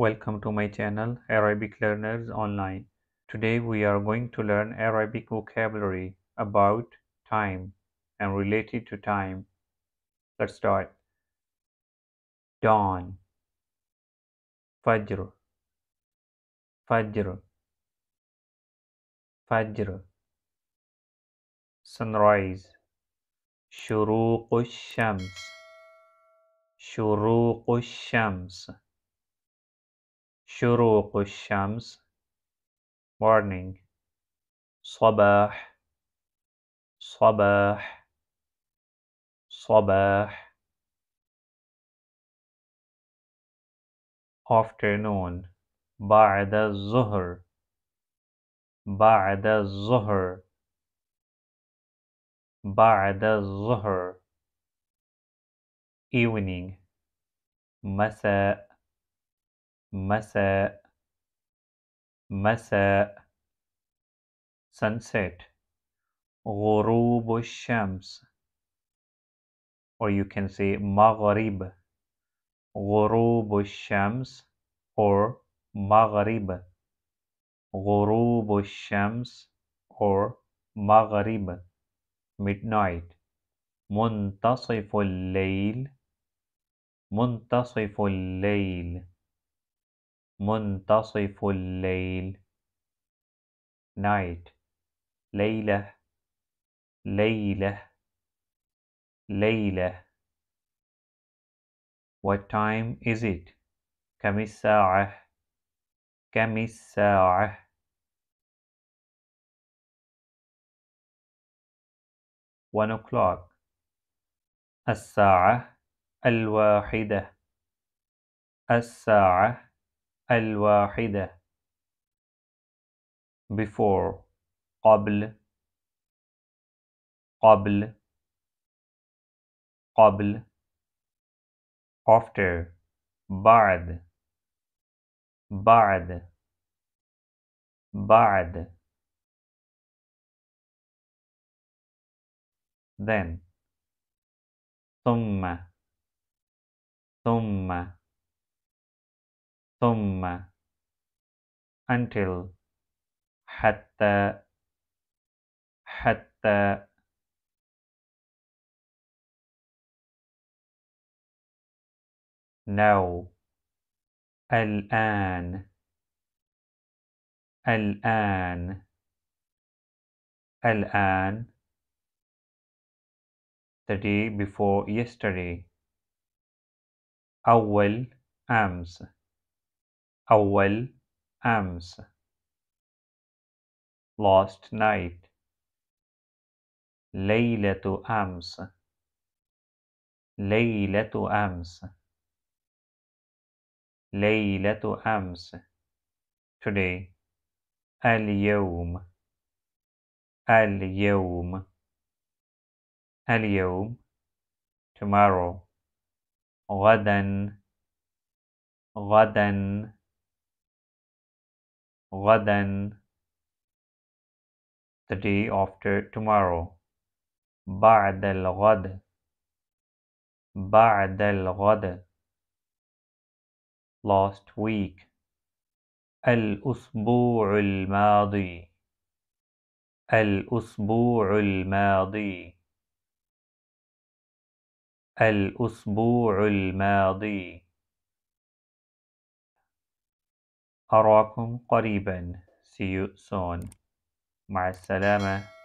Welcome to my channel Arabic Learners Online. Today we are going to learn Arabic vocabulary about time and related to time. Let's start. Dawn Fajr Fajr Fajr Sunrise al-shams. Shuruq al-shams. شروق الشمس morning صباح صباح صباح afternoon بعد الظهر بعد الظهر بعد الظهر evening مساء مساء مساء sunset غروب الشمس or you can say مغرب غروب الشمس or مغرب غروب الشمس or مغرب midnight منتصف الليل منتصف الليل منتصف الليل night ليلة ليلة ليلة What time is it? كم الساعة كم الساعة one o'clock الساعة الواحدة الساعة الواحدة before قبل قبل قبل after بعد بعد بعد then ثم ثم ثم until حتى حتى now الآن الآن الآن the day before yesterday أول أمس أول أمس last night ليلة أمس ليلة أمس ليلة أمس today اليوم اليوم اليوم tomorrow غدا غدا غدا the day after tomorrow بعد الغد بعد الغد last week الأسبوع الماضي الأسبوع الماضي الأسبوع الماضي أراكم قريبا See you soon مع السلامة